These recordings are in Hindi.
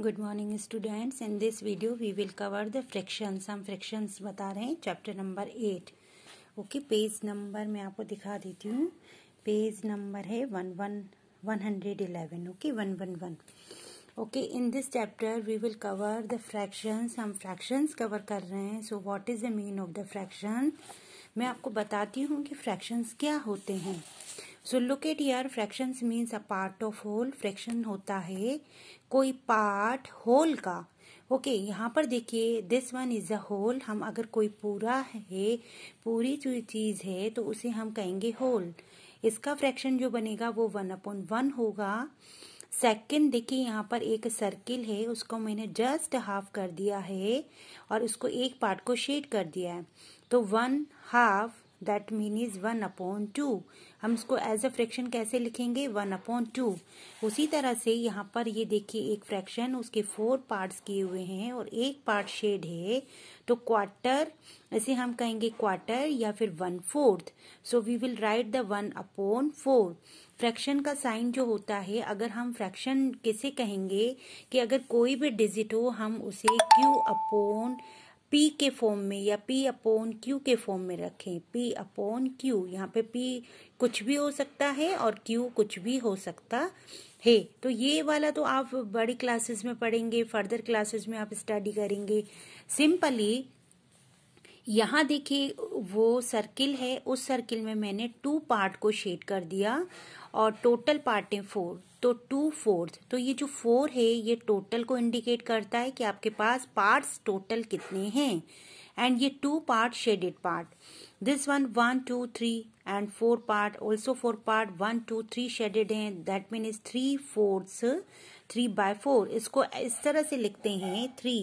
Good morning students in this video we will cover the fractions हम फ्रैक्शंस बता रहे हैं chapter number eight okay page number मैं आपको दिखा देती हूँ पेज नंबर है one one one hundred eleven okay one one one okay in this chapter we will cover the fractions हम फ्रैक्शंस कवर कर रहे हैं so what is the mean of the fraction मैं आपको बताती हूँ कि फ्रैक्शंस क्या होते हैं सो लुक एट यार fractions means a part of whole fraction होता है कोई पार्ट होल का ओके okay, यहाँ पर देखिए this one is a whole हम अगर कोई पूरा है पूरी जो चीज है तो उसे हम कहेंगे होल इसका फ्रैक्शन जो बनेगा वो वन अपॉन वन होगा सेकंड देखिए यहाँ पर एक सर्किल है उसको मैंने जस्ट हाफ कर दिया है और उसको एक पार्ट को शेड कर दिया है तो one half that mean is one upon two हम इसको एज अ फ्रैक्शन कैसे लिखेंगे वन अपॉन टू उसी तरह से यहाँ पर ये देखिए एक फ्रैक्शन उसके फोर पार्ट्स किए हुए हैं और एक पार्ट शेड है तो क्वार्टर ऐसे हम कहेंगे क्वार्टर या फिर one fourth so we will write the one upon four fraction का साइन जो होता है अगर हम फ्रैक्शन किसे कहेंगे कि अगर कोई भी डिजिट हो हम उसे क्यू अपॉन पी के फॉर्म में या पी अपोन क्यू के फॉर्म में रखें पी अपोन क्यू यहाँ पे पी कुछ भी हो सकता है और क्यू कुछ भी हो सकता है तो ये वाला तो आप बड़ी क्लासेस में पढ़ेंगे फर्दर क्लासेस में आप स्टडी करेंगे सिंपली यहाँ देखिए वो सर्किल है उस सर्किल में मैंने टू पार्ट को शेड कर दिया और टोटल पार्टें फोर तो टू फोर्थ तो ये जो फोर है ये टोटल को इंडिकेट करता है कि आपके पास पार्ट्स टोटल कितने हैं एंड ये two part shaded part this one one two three and four part also four part one two three shaded हैं that mean is three fourth three by four इसको इस तरह से लिखते हैं three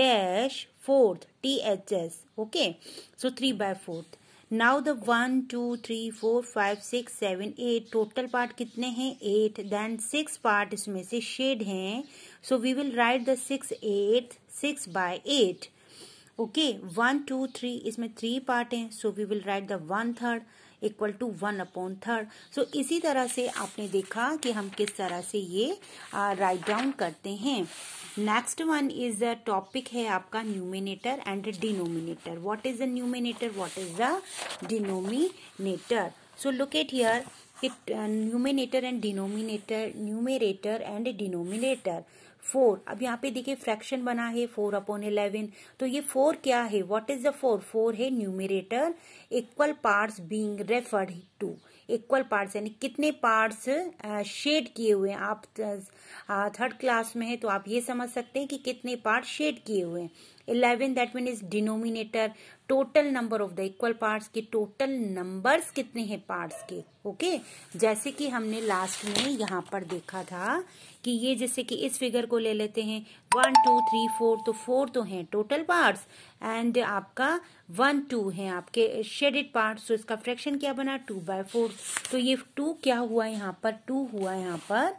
dash fourth T H S okay so three by fourth now the one two three four five six seven eight total part कितने हैं एट देन सिक्स पार्ट इसमें से शेड हैं so we will write the six eight six by eight okay one two three इसमें थ्री पार्ट हैं so we will write the one third equal to one upon third सो इसी तरह से आपने देखा कि हम किस तरह से ये राइट डाउन करते हैं next one is the topic है आपका numerator and denominator what is the numerator what is the denominator so locate here here numerator and denominator numerator and denominator four अब यहाँ पे देखिए फ्रैक्शन बना है फोर अपॉन इलेवन तो ये फोर क्या है what is the four four है numerator equal parts being referred to equal parts यानी कितने पार्ट्स शेड किए हुए हैं आप थर्ड क्लास में है तो आप ये समझ सकते हैं कि कितने पार्ट शेड किए हुए हैं eleven that mean is denominator total number of the equal parts के टोटल नंबर्स कितने हैं पार्ट्स के ओके okay? जैसे कि हमने लास्ट में यहाँ पर देखा था कि ये जैसे कि इस फिगर को ले लेते हैं वन टू थ्री फोर तो फोर तो हैं टोटल पार्ट्स एंड आपका वन टू है आपके शेडेड पार्ट तो इसका फ्रैक्शन क्या बना टू बाय फोर तो ये टू क्या हुआ यहाँ पर टू हुआ यहाँ पर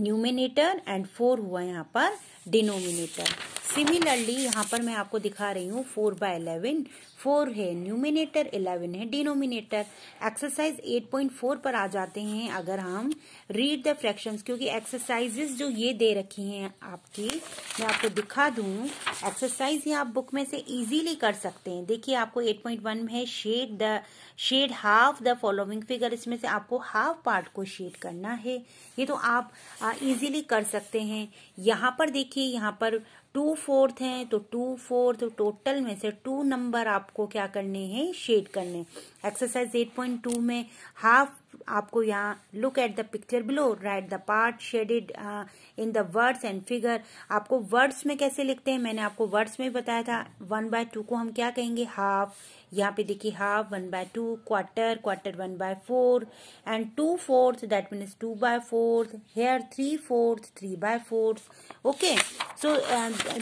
न्यूमिनेटर एंड फोर हुआ यहाँ पर डिनोमिनेटर सिमिलरली यहाँ पर मैं आपको दिखा रही हूँ फोर बाय इलेवन फोर है न्यूमिनेटर इलेवन है denominator exercise eight point four पर आ जाते हैं अगर हम रीड द फ्रैक्शन क्योंकि एक्सरसाइजेस जो ये दे रखी हैं आपकी मैं आपको दिखा दू एक्सरसाइज ये आप बुक में से इजीली कर सकते हैं देखिए आपको एट पॉइंट वन में shade the shade half the following figure इसमें से आपको हाफ पार्ट को शेड करना है ये तो आप इजिली कर सकते हैं यहाँ पर देखिए यहाँ पर टू फोर्थ हैं तो टू फोर्थ टोटल में से टू नंबर आपको क्या करने हैं शेड करने एक्सरसाइज एट पॉइंट टू में हाफ आपको यहाँ look at the picture below write the part shaded in the words and figure आपको वर्ड्स में कैसे लिखते हैं मैंने आपको वर्ड्स में बताया था वन बाय टू को हम क्या कहेंगे हाफ यहाँ पे देखिए half one by two quarter quarter one by four and two fourth that means two by fourth here three fourth three by fourth okay so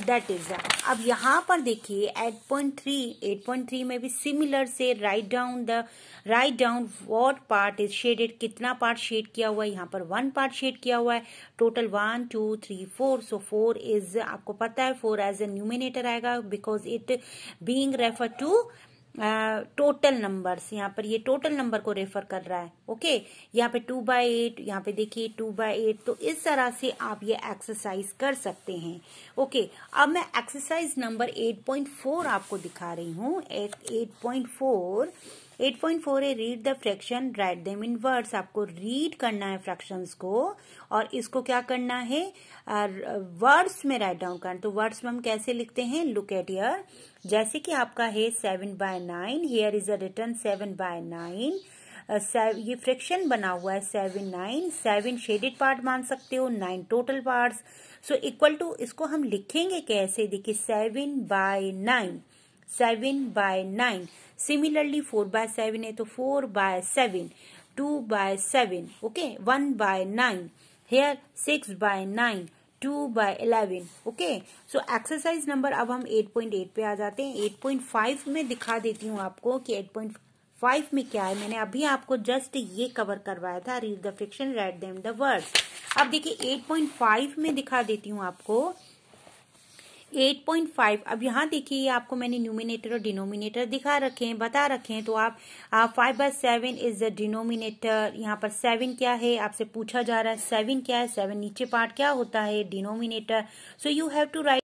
that is अब यहाँ पर देखिए eight point three eight point three में भी सिमिलर से write down the write down what part is shaded कितना पार्ट शेड किया हुआ है यहाँ पर वन पार्ट शेड किया हुआ है total one two three four so four is आपको पता है फोर एज ए न्यूमिनेटर आएगा because it being refer to total numbers यहाँ पर ये टोटल नंबर को रेफर कर रहा है ओके okay? यहाँ पे टू बाय एट यहाँ पे देखिए टू बाय एट तो इस तरह से आप ये एक्सरसाइज कर सकते हैं ओके okay, अब मैं exercise number eight point four आपको दिखा रही हूँ एट पॉइंट फोर 8.4 है read the fraction write them in words आपको रीड करना है फ्रैक्शंस को और इसको क्या करना है वर्ड्स uh, में राइट डाउन करना तो वर्ड्स में हम कैसे लिखते हैं लुक एट यर जैसे कि आपका है seven by nine here is a return seven by nine ये फ्रैक्शन बना हुआ है seven nine seven shaded part मान सकते हो nine total part so equal to इसको हम लिखेंगे कैसे देखिए seven by nine seven by nine similarly four by seven है तो four by seven two by seven okay one by nine here six by nine two by eleven okay so exercise number अब हम एट पॉइंट एट पे आ जाते हैं एट पॉइंट फाइव में दिखा देती हूँ आपको कि एट पॉइंट फाइव में क्या है मैंने अभी आपको जस्ट ये कवर करवाया था read the fraction read them the word अब देखिए एट पॉइंट फाइव में दिखा देती हूँ आपको 8.5 अब यहाँ देखिए आपको मैंने न्यूमिनेटर और डिनोमिनेटर दिखा रखे हैं बता रखे हैं तो आप five by seven is the denominator यहाँ पर सेवन क्या है आपसे पूछा जा रहा है सेवन क्या है सेवन नीचे पार्ट क्या होता है denominator so you have to right